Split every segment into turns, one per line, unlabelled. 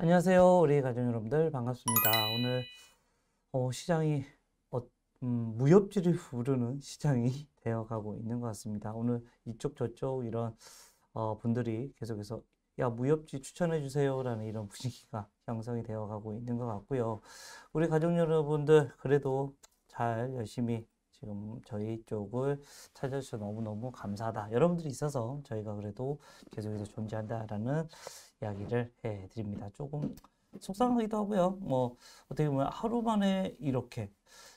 안녕하세요 우리 가족 여러분들 반갑습니다 오늘 어, 시장이 어, 음, 무협지를 부르는 시장이 되어가고 있는 것 같습니다 오늘 이쪽 저쪽 이런 어, 분들이 계속해서 야 무협지 추천해 주세요 라는 이런 분위기가 형성이 되어가고 있는 것 같고요 우리 가족 여러분들 그래도 잘 열심히 지금 저희 쪽을 찾아주셔서 너무너무 감사하다 여러분들이 있어서 저희가 그래도 계속해서 존재한다라는 이야기를 해드립니다. 조금 속상하기도 하고요. 뭐 어떻게 보면 하루 만에 이렇게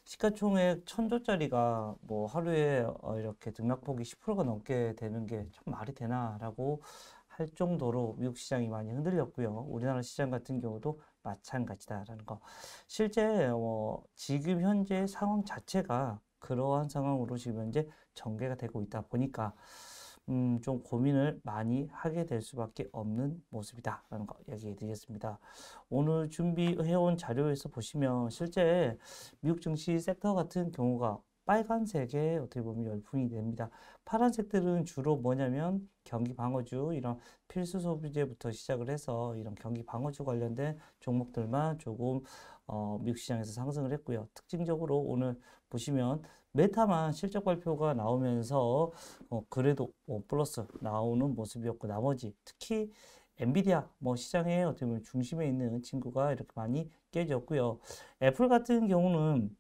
시가총액 천조짜리가 뭐 하루에 어, 이렇게 등락폭이 10%가 넘게 되는 게 참 말이 되나라고 할 정도로 미국 시장이 많이 흔들렸고요. 우리나라 시장 같은 경우도 마찬가지다라는 거. 실제 뭐 지금 현재 상황 자체가 그러한 상황으로 지금 현재 전개가 되고 있다 보니까 음, 좀 고민을 많이 하게 될 수밖에 없는 모습이다 라는 거이기해 드리겠습니다. 오늘 준비해온 자료에서 보시면 실제 미국 증시 섹터 같은 경우가 빨간색에 어떻게 보면 열풍이 됩니다. 파란색들은 주로 뭐냐면 경기 방어주 이런 필수 소비재부터 시작을 해서 이런 경기 방어주 관련된 종목들만 조금 어, 미국 시장에서 상승을 했고요. 특징적으로 오늘 보시면 메타만 실적 발표가 나오면서 어, 그래도 어, 플러스 나오는 모습이었고 나머지 특히 엔비디아 뭐 시장의 어떻게 보면 중심에 있는 친구가 이렇게 많이 깨졌고요. 애플 같은 경우는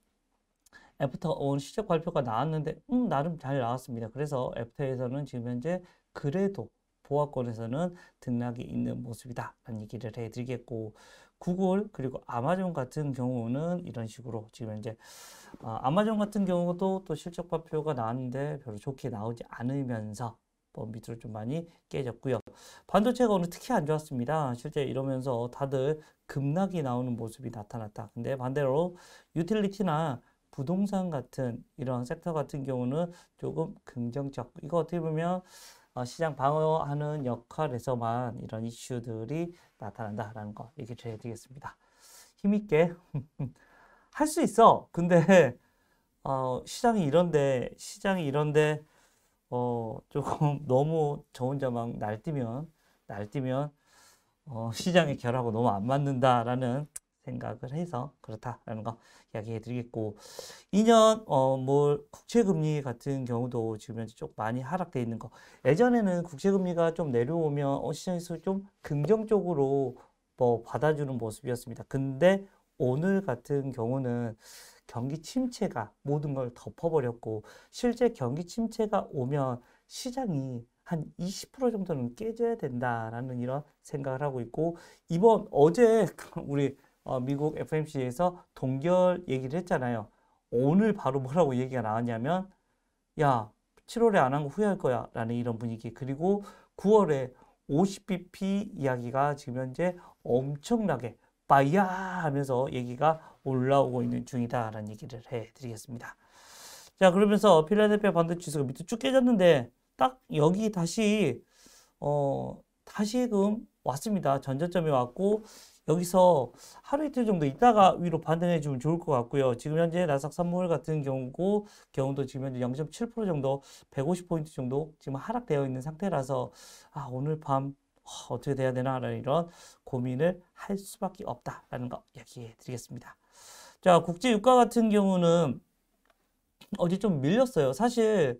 애프터 온 실적 발표가 나왔는데 음, 나름 잘 나왔습니다. 그래서 애프터에서는 지금 현재 그래도 보합권에서는 등락이 있는 모습이다 라는 얘기를 해드리겠고 구글 그리고 아마존 같은 경우는 이런 식으로 지금 이제 아, 아마존 같은 경우도 또 실적 발표가 나왔는데 별로 좋게 나오지 않으면서 뭐 밑으로 좀 많이 깨졌고요. 반도체가 오늘 특히 안 좋았습니다. 실제 이러면서 다들 급락이 나오는 모습이 나타났다. 근데 반대로 유틸리티나 부동산 같은 이런 섹터 같은 경우는 조금 긍정적. 이거 어떻게 보면 어, 시장 방어하는 역할에서만 이런 이슈들이 나타난다라는 거얘기 해드리겠습니다. 힘있게 할 수 있어. 근데 어, 시장이 이런데 시장이 이런데 어, 조금 너무 저 혼자 막 날뛰면 날뛰면 어, 시장의 결하고 너무 안 맞는다라는 생각을 해서 그렇다라는 거 이야기해 드리겠고 2년 어뭐 국채금리 같은 경우도 지금 현재 쪽 많이 하락돼 있는 거 예전에는 국채금리가 좀 내려오면 어, 시장에서 좀 긍정적으로 뭐 받아주는 모습이었습니다. 근데 오늘 같은 경우는 경기 침체가 모든 걸 덮어버렸고 실제 경기 침체가 오면 시장이 한 20% 정도는 깨져야 된다라는 이런 생각을 하고 있고 이번 어제 우리 어, 미국 FMC에서 동결 얘기를 했잖아요. 오늘 바로 뭐라고 얘기가 나왔냐면 야 7월에 안 한 거 후회할 거야 라는 이런 분위기 그리고 9월에 50bp 이야기가 지금 현재 엄청나게 빠이야 하면서 얘기가 올라오고 있는 중이다 라는 얘기를 해드리겠습니다. 자 그러면서 필라델피아 반도 지수가 밑으로 쭉 깨졌는데 딱 여기 다시 어 다시금 왔습니다. 전저점이 왔고 여기서 하루 이틀 정도 있다가 위로 반등해 주면 좋을 것 같고요. 지금 현재 나삭 선물 같은 경우고 경우도 지금 현재 0.7% 정도 150포인트 정도 지금 하락되어 있는 상태라서 아 오늘 밤 아, 어떻게 돼야 되나라는 이런 고민을 할 수밖에 없다라는 거얘기해 드리겠습니다. 자, 국제 유가 같은 경우는 어제 좀 밀렸어요. 사실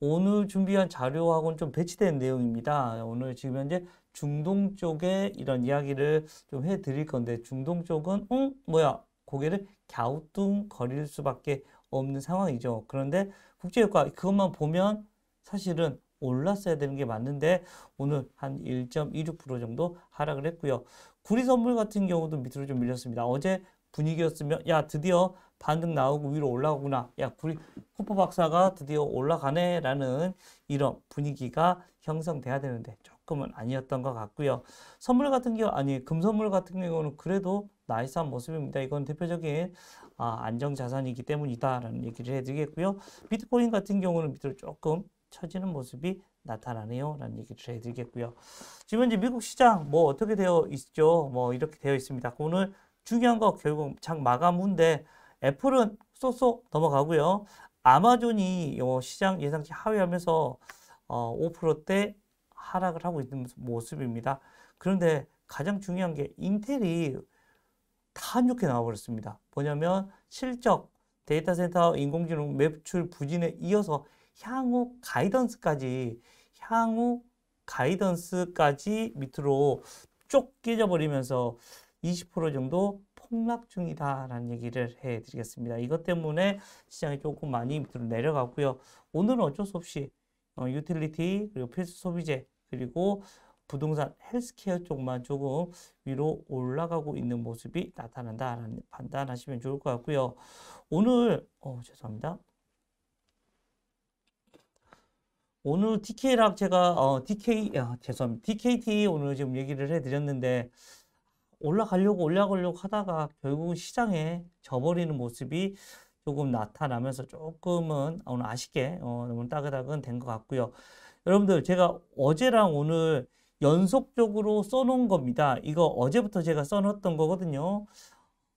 오늘 준비한 자료하고는 좀 배치된 내용입니다. 오늘 지금 현재 중동 쪽에 이런 이야기를 좀 해드릴 건데 중동 쪽은 응 어? 뭐야 고개를 갸우뚱거릴 수밖에 없는 상황이죠. 그런데 국제유가 그것만 보면 사실은 올랐어야 되는 게 맞는데 오늘 한 1.26% 정도 하락을 했고요. 구리 선물 같은 경우도 밑으로 좀 밀렸습니다. 어제 분위기였으면 야 드디어 반등 나오고 위로 올라오구나. 야 구리 쿠퍼 박사가 드디어 올라가네라는 이런 분위기가 형성돼야 되는데 조금 만큼은 아니었던 것 같고요. 선물 같은 경우 아니 금선물 같은 경우는 그래도 나이스한 모습입니다. 이건 대표적인 아, 안정자산이기 때문이다라는 얘기를 해드리겠고요. 비트코인 같은 경우는 밑으로 조금 처지는 모습이 나타나네요. 라는 얘기를 해드리겠고요. 지금 이제 미국 시장 뭐 어떻게 되어 있죠? 뭐 이렇게 되어 있습니다. 오늘 중요한 거 결국 장 마감 후인데 애플은 쏘쏘 넘어가고요. 아마존이 시장 예상치 하위하면서 5%대 어, 하락을 하고 있는 모습입니다. 그런데 가장 중요한 게 인텔이 다탄력게 나와버렸습니다. 뭐냐면 실적, 데이터 센터, 인공지능 매출 부진에 이어서 향후 가이던스까지 향후 가이던스까지 밑으로 쭉 깨져버리면서 20% 정도 폭락 중이다라는 얘기를 해드리겠습니다. 이것 때문에 시장이 조금 많이 밑으로 내려갔고요. 오늘은 어쩔 수 없이 어, 유틸리티 그리고 필수 소비재 그리고 부동산 헬스케어 쪽만 조금 위로 올라가고 있는 모습이 나타난다라는 판단하시면 좋을 것 같고요. 오늘 어 죄송합니다. 오늘 DK락 제가 어 DK 아, 죄송합니다. DKT 오늘 지금 얘기를 해드렸는데 올라가려고 올라가려고 하다가 결국 시장에 져버리는 모습이 조금 나타나면서 조금은 어, 오늘 아쉽게 어, 너무 따그닥은 된것 같고요. 여러분들 제가 어제랑 오늘 연속적으로 써놓은 겁니다. 이거 어제부터 제가 써놓았던 거거든요.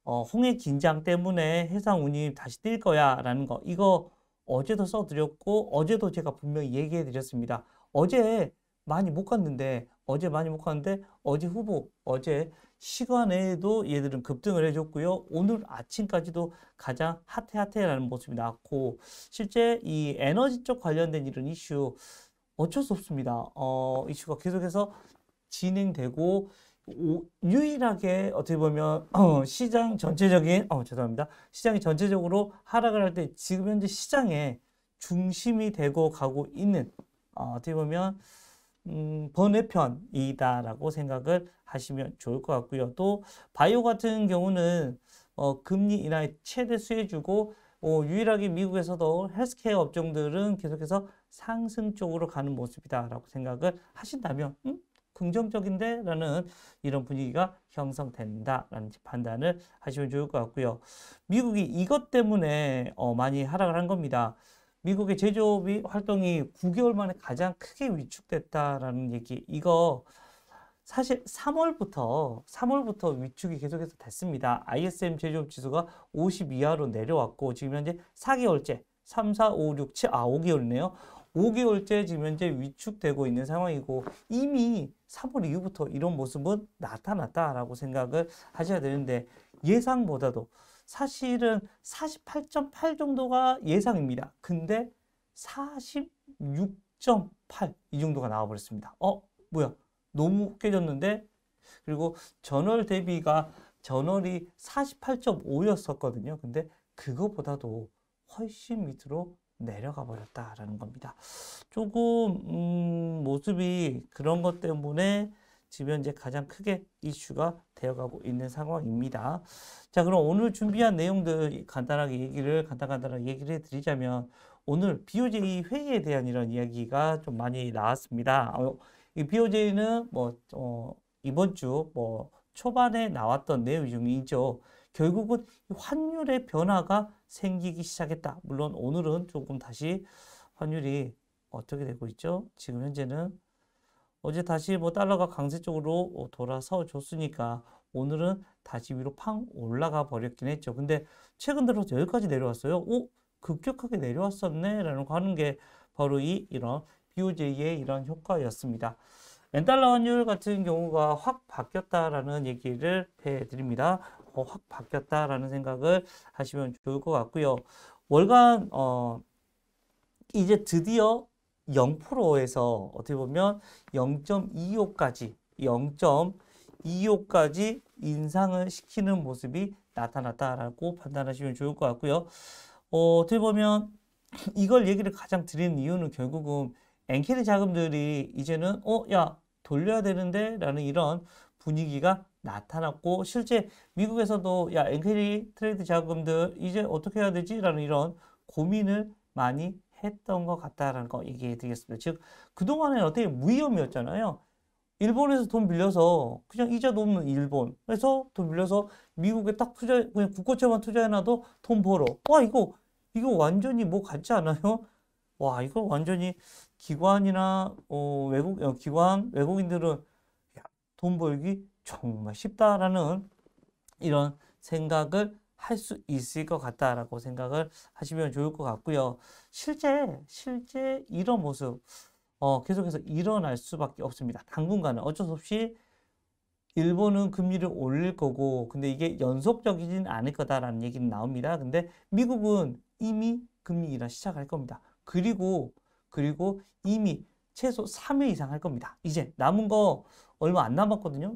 어, 홍해 긴장 때문에 해상 운이 다시 뛸 거야 라는 거 이거 어제도 써드렸고 어제도 제가 분명히 얘기해 드렸습니다. 어제 많이 못 갔는데 어제 많이 못 갔는데 어제 후보 어제 시간에도 얘들은 급등을 해줬고요. 오늘 아침까지도 가장 핫해 핫해라는 모습이 나왔고 실제 이 에너지 쪽 관련된 이런 이슈 어쩔 수 없습니다. 어, 이슈가 계속해서 진행되고 오, 유일하게 어떻게 보면 어, 시장 전체적인 어, 죄송합니다. 시장이 전체적으로 하락을 할 때 지금 현재 시장의 중심이 되고 가고 있는 어, 어떻게 보면 음, 번외편이다라고 생각을 하시면 좋을 것 같고요. 또 바이오 같은 경우는 어, 금리 인하에 최대 수혜주고 어, 유일하게 미국에서도 헬스케어 업종들은 계속해서 상승 쪽으로 가는 모습이다라고 생각을 하신다면 음? 긍정적인데? 라는 이런 분위기가 형성된다라는 판단을 하시면 좋을 것 같고요. 미국이 이것 때문에 어, 많이 하락을 한 겁니다. 미국의 제조업이 활동이 9개월 만에 가장 크게 위축됐다라는 얘기. 이거 사실 3월부터 3월부터 위축이 계속해서 됐습니다. ISM 제조업 지수가 50 이하로 내려왔고 지금 현재 4개월째 3, 4, 5, 6, 7, 아 5개월이네요. 5개월째 지금 현재 위축되고 있는 상황이고 이미 3월 이후부터 이런 모습은 나타났다라고 생각을 하셔야 되는데 예상보다도 사실은 48.8 정도가 예상입니다. 근데 46.8 이 정도가 나와버렸습니다. 어? 뭐야? 너무 깨졌는데? 그리고 전월 대비가 전월이 48.5였었거든요. 근데 그거보다도 훨씬 밑으로 내려가 버렸다라는 겁니다. 조금 음, 모습이 그런 것 때문에 지금 현재 가장 크게 이슈가 되어가고 있는 상황입니다. 자 그럼 오늘 준비한 내용들 간단하게 얘기를 간단간단하게 얘기를 해드리자면 오늘 BOJ 회의에 대한 이런 이야기가 좀 많이 나왔습니다. 어, 이 BOJ는 뭐 어, 이번 주 뭐 초반에 나왔던 내용이죠. 결국은 환율의 변화가 생기기 시작했다. 물론 오늘은 조금 다시 환율이 어떻게 되고 있죠? 지금 현재는 어제 다시 뭐 달러가 강세 쪽으로 돌아서 줬으니까 오늘은 다시 위로 팡 올라가 버렸긴 했죠. 근데 최근 들어 서 여기까지 내려왔어요. 오 급격하게 내려왔었네 라는 거 하는 게 바로 이 이런 BOJ의 이런 효과였습니다. 엔달러 환율 같은 경우가 확 바뀌었다라는 얘기를 해드립니다. 어, 확 바뀌었다라는 생각을 하시면 좋을 것 같고요. 월간 어, 이제 드디어 0%에서 어떻게 보면 0.25까지 0.25까지 인상을 시키는 모습이 나타났다라고 판단하시면 좋을 것 같고요. 어, 어떻게 보면 이걸 얘기를 가장 드리는 이유는 결국은 엔케리 자금들이 이제는 어, 야, 돌려야 되는데 라는 이런 분위기가 나타났고 실제 미국에서도 야 엔케리 트레이드 자금들 이제 어떻게 해야 되지라는 이런 고민을 많이 했던 것 같다라는 거 얘기해 드리겠습니다. 즉 그동안에는 어떻게 무위험이었잖아요. 일본에서 돈 빌려서 그냥 이자도 없는 일본 그래서 돈 빌려서 미국에 딱 투자 그냥 국고채만 투자해놔도 돈 벌어 와 이거 이거 완전히 뭐 같지 않아요? 와 이거 완전히 기관이나 어, 외국 어, 기관 외국인들은 야, 돈 벌기 정말 쉽다라는 이런 생각을 할 수 있을 것 같다라고 생각을 하시면 좋을 것 같고요. 실제 실제 이런 모습 어, 계속해서 일어날 수밖에 없습니다. 당분간은 어쩔 수 없이 일본은 금리를 올릴 거고 근데 이게 연속적이진 않을 거다라는 얘기는 나옵니다. 근데 미국은 이미 금리 인하 시작할 겁니다. 그리고 그리고 이미 최소 3회 이상 할 겁니다. 이제 남은 거 얼마 안 남았거든요.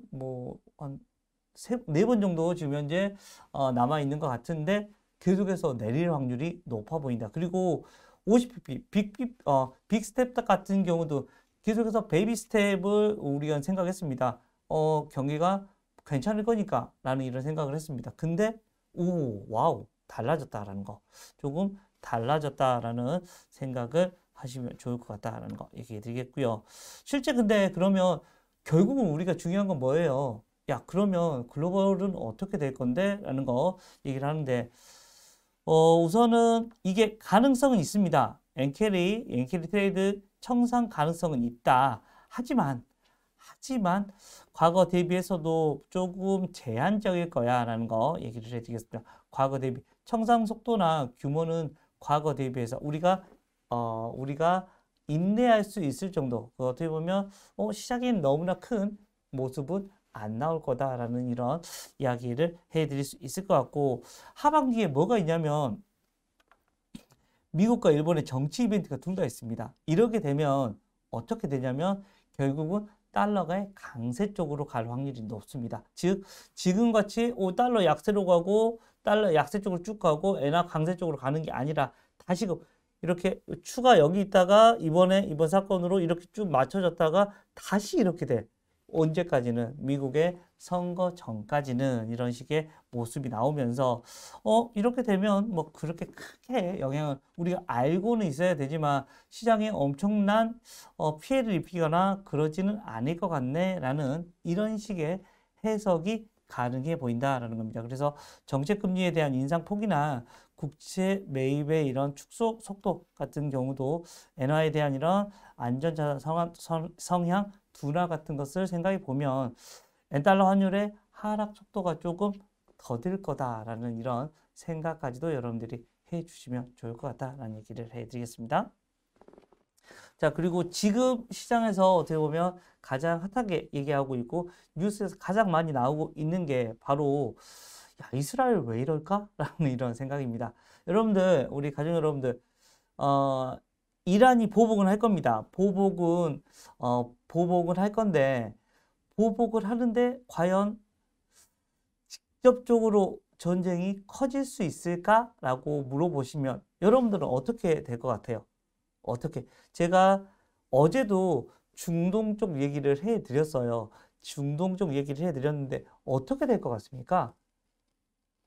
뭐한네번 정도 지금 현재 어, 남아 있는 것 같은데 계속해서 내릴 확률이 높아 보인다. 그리고 50pp 빅, 빅, 어, 빅스텝 같은 경우도 계속해서 베이비 스텝을 우리가 생각했습니다. 어, 경기가 괜찮을 거니까 라는 이런 생각을 했습니다. 근데 오 와우 달라졌다라는 거 조금 달라졌다라는 생각을 하시면 좋을 것 같다라는 거 얘기해 드리겠고요. 실제 근데 그러면 결국은 우리가 중요한 건 뭐예요? 야, 그러면 글로벌은 어떻게 될 건데? 라는 거 얘기를 하는데, 어, 우선은 이게 가능성은 있습니다. 엔캐리, 엔캐리 트레이드 청산 가능성은 있다. 하지만, 하지만 과거 대비해서도 조금 제한적일 거야 라는 거 얘기를 해드리겠습니다. 과거 대비 청산 속도나 규모는 과거 대비해서 우리가 어 우리가 인내할 수 있을 정도 그 어떻게 보면 어, 시작엔 너무나 큰 모습은 안 나올 거다라는 이런 이야기를 해드릴 수 있을 것 같고 하반기에 뭐가 있냐면 미국과 일본의 정치 이벤트가 둘 다 있습니다. 이렇게 되면 어떻게 되냐면 결국은 달러가 강세 쪽으로 갈 확률이 높습니다. 즉 지금 같이 오 달러 약세로 가고 달러 약세 쪽으로 쭉 가고 엔화 강세 쪽으로 가는 게 아니라 다시금 그 이렇게 추가 여기 있다가 이번에 이번 사건으로 이렇게 쭉 맞춰졌다가 다시 이렇게 돼. 언제까지는 미국의 선거 전까지는 이런 식의 모습이 나오면서 어 이렇게 되면 뭐 그렇게 크게 영향을 우리가 알고는 있어야 되지만 시장에 엄청난 어, 피해를 입히거나 그러지는 않을 것 같네라는 이런 식의 해석이 가능해 보인다라는 겁니다. 그래서 정책 금리에 대한 인상 폭이나 국채 매입의 이런 축소 속도 같은 경우도 엔화에 대한 이런 안전 자 성향 둔화 같은 것을 생각해 보면 엔달러 환율의 하락 속도가 조금 더딜 거다라는 이런 생각까지도 여러분들이 해 주시면 좋을 것 같다라는 얘기를 해 드리겠습니다. 자, 그리고 지금 시장에서 어떻게 보면 가장 핫하게 얘기하고 있고 뉴스에서 가장 많이 나오고 있는 게 바로 야, 이스라엘 왜 이럴까? 라는 이런 생각입니다. 여러분들, 우리 가족 여러분들, 어, 이란이 보복을 할 겁니다. 보복은, 어, 보복을 할 건데, 보복을 하는데, 과연 직접적으로 전쟁이 커질 수 있을까라고 물어보시면 여러분들은 어떻게 될 것 같아요? 어떻게? 제가 어제도 중동 쪽 얘기를 해드렸어요. 중동 쪽 얘기를 해드렸는데 어떻게 될 것 같습니까?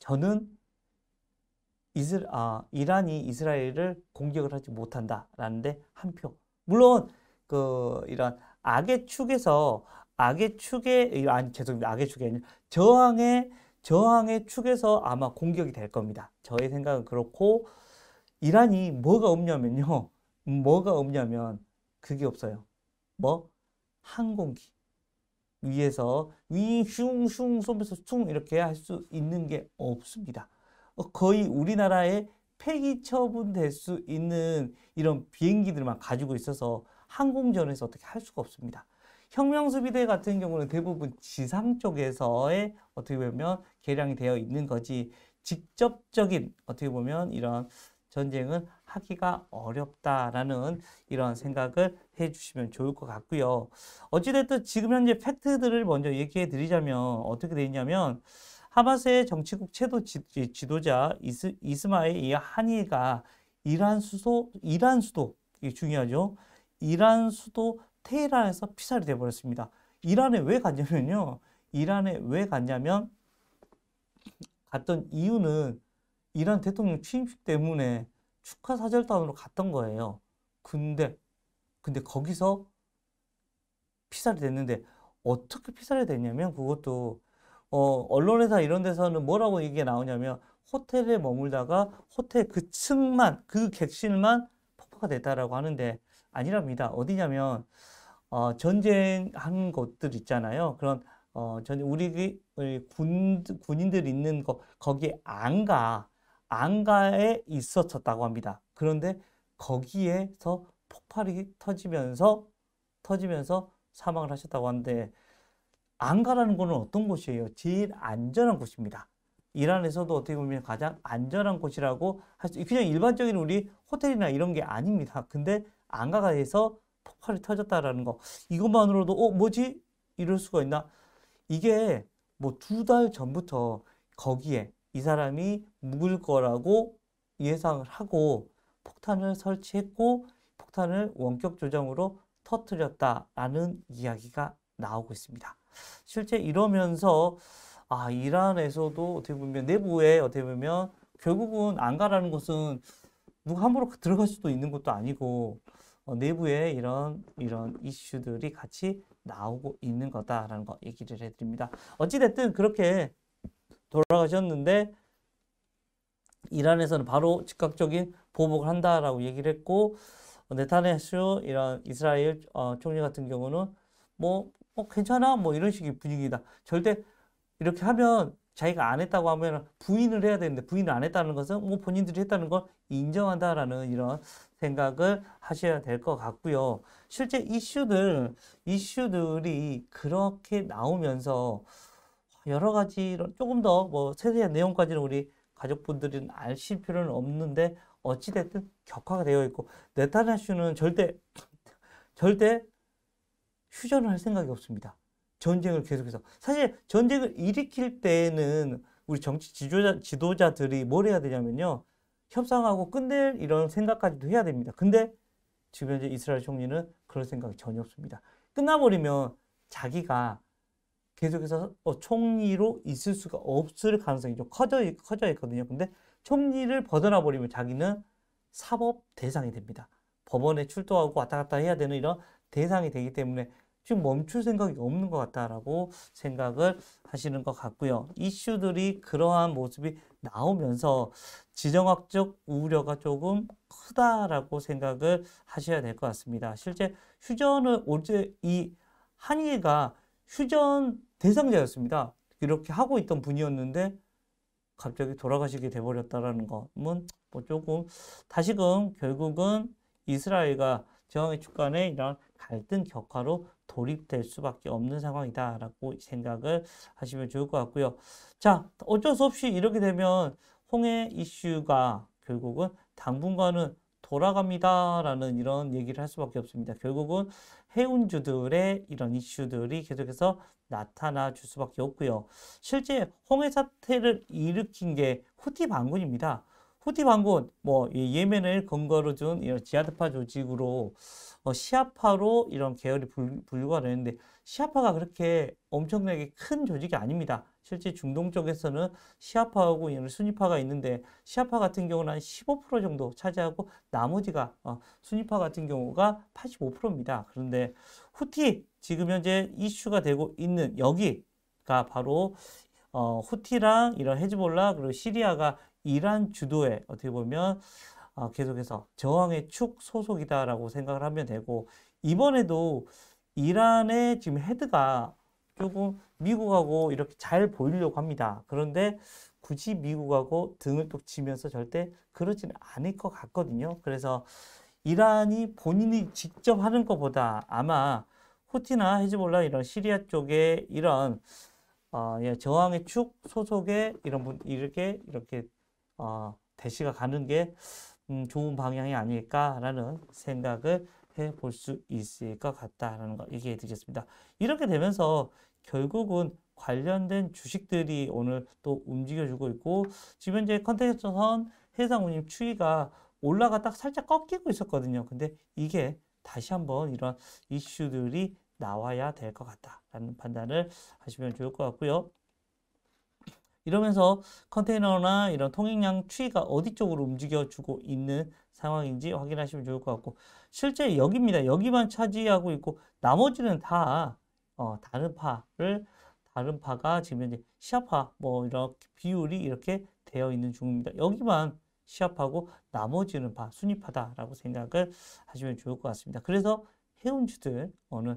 저는 이슬, 아, 이란이 이스라엘을 공격을 하지 못한다라는데 한 표. 물론 그 이런 악의 축에서 악의 축에 아니 죄송합니다 악의 축이 저항의 저항의 축에서 아마 공격이 될 겁니다. 저의 생각은 그렇고 이란이 뭐가 없냐면요, 뭐가 없냐면 그게 없어요. 뭐 항공기. 위에서 위슝슝 소면서 퉁 이렇게 할 수 있는 게 없습니다. 어, 거의 우리나라에 폐기 처분될 수 있는 이런 비행기들만 가지고 있어서 항공전에서 어떻게 할 수가 없습니다. 혁명수비대 같은 경우는 대부분 지상 쪽에서의 어떻게 보면 개량이 되어 있는 거지 직접적인 어떻게 보면 이런 전쟁은 하기가 어렵다라는 이런 생각을 해주시면 좋을 것 같고요. 어찌됐든 지금 현재 팩트들을 먼저 얘기해 드리자면 어떻게 되냐면 하마스의 정치국 최도 지, 도자 이스, 이스마일 이 한이가 이란 수도 이란 수도 이게 중요하죠. 이란 수도 테헤란에서 피살이 돼 버렸습니다. 이란에 왜 갔냐면요. 이란에 왜 갔냐면 갔던 이유는 이란 대통령 취임식 때문에 축하 사절단으로 갔던 거예요. 근데 근데 거기서 피살이 됐는데 어떻게 피살이 됐냐면 그것도 어, 언론에서 이런 데서는 뭐라고 이게 나오냐면 호텔에 머물다가 호텔 그 층만 그 객실만 폭파가 됐다라고 하는데 아니랍니다. 어디냐면 어, 전쟁한 것들 있잖아요. 그런 어, 전 우리 군 군인들 있는 거 거기 안가 안가에 있었었다고 합니다. 그런데 거기에서 폭발이 터지면서 터지면서 사망을 하셨다고 하는데 안가라는 것은 어떤 곳이에요? 제일 안전한 곳입니다. 이란에서도 어떻게 보면 가장 안전한 곳이라고 할 수, 그냥 일반적인 우리 호텔이나 이런 게 아닙니다. 근데 안가가에서 폭발이 터졌다라는 거. 이것만으로도, 어, 뭐지? 이럴 수가 있나? 이게 뭐 두 달 전부터 거기에 이 사람이 묵을 거라고 예상을 하고 폭탄을 설치했고 폭탄을 원격 조정으로 터뜨렸다라는 이야기가 나오고 있습니다. 실제 이러면서 아 이란에서도 어떻게 보면 내부에 어떻게 보면 결국은 안 가라는 것은 누가 함부로 들어갈 수도 있는 것도 아니고 어, 내부에 이런 이런 이슈들이 같이 나오고 있는 거다라는 거 얘기를 해드립니다. 어찌됐든 그렇게 돌아가셨는데 이란에서는 바로 즉각적인 보복을 한다라고 얘기를 했고 어, 네타네슈 이런 이스라엘 어, 총리 같은 경우는 뭐 어, 괜찮아 뭐 이런 식의 분위기다. 절대 이렇게 하면 자기가 안 했다고 하면 부인을 해야 되는데 부인을 안 했다는 것은 뭐 본인들이 했다는 걸 인정한다라는 이런 생각을 하셔야 될 것 같고요. 실제 이슈들 이슈들이 그렇게 나오면서 여러 가지 이런 조금 더뭐 세세한 내용까지는 우리 가족분들은 아실 필요는 없는데 어찌됐든 격화가 되어 있고 네타냐슈는 절대 절대 휴전을 할 생각이 없습니다. 전쟁을 계속해서 사실 전쟁을 일으킬 때에는 우리 정치 지도자, 지도자들이 뭘 해야 되냐면요 협상하고 끝낼 이런 생각까지도 해야 됩니다. 근데 지금 현재 이스라엘 총리는 그럴 생각이 전혀 없습니다. 끝나버리면 자기가 계속해서 어, 총리로 있을 수가 없을 가능성이 좀 커져, 커져 있거든요. 근데 총리를 벗어나 버리면 자기는 사법 대상이 됩니다. 법원에 출두하고 왔다 갔다 해야 되는 이런 대상이 되기 때문에 지금 멈출 생각이 없는 것 같다라고 생각을 하시는 것 같고요. 이슈들이 그러한 모습이 나오면서 지정학적 우려가 조금 크다라고 생각을 하셔야 될 것 같습니다. 실제 휴전을 어제 이 한의가 휴전 대상자였습니다. 이렇게 하고 있던 분이었는데 갑자기 돌아가시게 돼버렸다라는 것은 뭐, 뭐 조금 다시금 결국은 이스라엘과 저항의 축간에 이런 갈등 격화로 돌입될 수밖에 없는 상황이다라고 생각을 하시면 좋을 것 같고요. 자, 어쩔 수 없이 이렇게 되면 홍해 이슈가 결국은 당분간은 돌아갑니다라는 이런 얘기를 할 수밖에 없습니다. 결국은 해운주들의 이런 이슈들이 계속해서 나타나 줄 수밖에 없고요. 실제 홍해 사태를 일으킨 게 후티 반군입니다. 후티 반군, 뭐 예멘을 근거로 둔 이런 지하드파 조직으로 어, 시아파로 이런 계열이 분류가 되는데 시아파가 그렇게 엄청나게 큰 조직이 아닙니다. 실제 중동 쪽에서는 시아파하고 순위파가 있는데 시아파 같은 경우는 한 15% 정도 차지하고 나머지가 어, 순위파 같은 경우가 85%입니다. 그런데 후티 지금 현재 이슈가 되고 있는 여기가 바로 어, 후티랑 이런 헤즈볼라 그리고 시리아가 이란 주도에 어떻게 보면 어, 계속해서 저항의 축 소속이다라고 생각을 하면 되고 이번에도 이란의 지금 헤드가 조금 미국하고 이렇게 잘 보이려고 합니다. 그런데 굳이 미국하고 등을 또 치면서 절대 그러지는 않을 것 같거든요. 그래서 이란이 본인이 직접 하는 것보다 아마 호티나 헤즈볼라 이런 시리아 쪽에 이런 어, 예, 저항의 축 소속의 이런 분 이렇게 이렇게 어, 대시가 가는 게 음, 좋은 방향이 아닐까라는 생각을 해볼수 있을 것 같다라는 거 얘기해 드리겠습니다. 이렇게 되면서 결국은 관련된 주식들이 오늘 또 움직여주고 있고 지금 현재 컨텐츠선 해상운임 추이가 올라가 딱 살짝 꺾이고 있었거든요. 근데 이게 다시 한번 이런 이슈들이 나와야 될 것 같다라는 판단을 하시면 좋을 것 같고요. 이러면서 컨테이너나 이런 통행량 추이가 어디 쪽으로 움직여주고 있는 상황인지 확인하시면 좋을 것 같고 실제 여기입니다. 여기만 차지하고 있고 나머지는 다 어, 다른 파를 다른 파가 지금 이제 시합화뭐 이렇게 비율이 이렇게 되어 있는 중입니다. 여기만 시합하고 나머지는 바 순위파다라고 생각을 하시면 좋을 것 같습니다. 그래서 해운주들 어느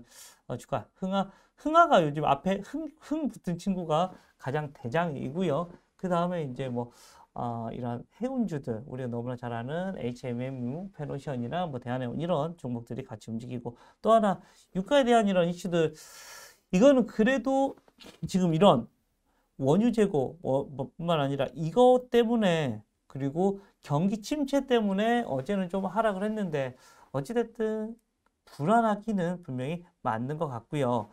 어, 주가 흥아 흥아가 요즘 앞에 흥, 흥 붙은 친구가 가장 대장이고요. 그 다음에 이제 뭐 어, 이런 해운주들 우리가 너무나 잘 아는 HMM, 페노션이나뭐 대한해운 이런 종목들이 같이 움직이고 또 하나 유가에 대한 이런 이슈들 이거는 그래도 지금 이런 원유 재고 어, 뭐 뿐만 아니라 이거 때문에 그리고 경기 침체 때문에 어제는 좀 하락을 했는데 어찌됐든 불안하기는 분명히 맞는 것 같고요.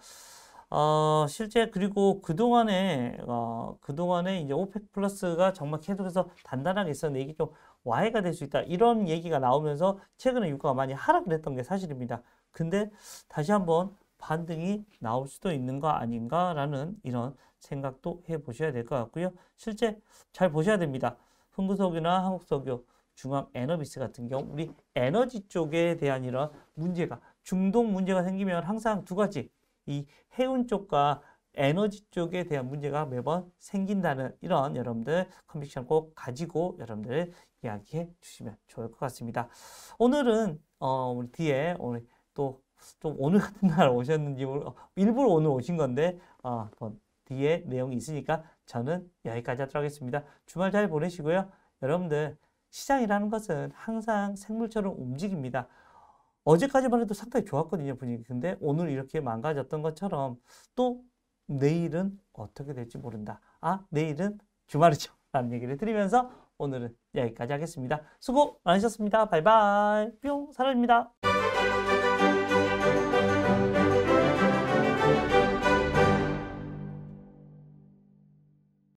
어, 실제 그리고 그동안에, 어, 그동안에 이제 오펙 플러스가 정말 계속해서 단단하게 있었는데 이게 좀 와해가 될 수 있다. 이런 얘기가 나오면서 최근에 유가가 많이 하락을 했던 게 사실입니다. 근데 다시 한번 반등이 나올 수도 있는 거 아닌가라는 이런 생각도 해 보셔야 될 것 같고요. 실제 잘 보셔야 됩니다. 흥구석유나 한국석유 중앙 에너비스 같은 경우 우리 에너지 쪽에 대한 이런 문제가 중동 문제가 생기면 항상 두 가지 이 해운 쪽과 에너지 쪽에 대한 문제가 매번 생긴다는 이런 여러분들 컨디션 꼭 가지고 여러분들 이야기해 주시면 좋을 것 같습니다. 오늘은 어 우리 뒤에 오늘 또좀 오늘 같은 날 오셨는지 어, 일부러 오늘 오신 건데 어, 뒤에 내용이 있으니까 저는 여기까지 하도록 하겠습니다. 주말 잘 보내시고요. 여러분들 시장이라는 것은 항상 생물처럼 움직입니다. 어제까지만 해도 상당히 좋았거든요, 분위기. 근데 오늘 이렇게 망가졌던 것처럼 또 내일은 어떻게 될지 모른다. 아, 내일은 주말이죠. 라는 얘기를 드리면서 오늘은 여기까지 하겠습니다. 수고 많으셨습니다. 바이바이. 뿅, 사랑입니다.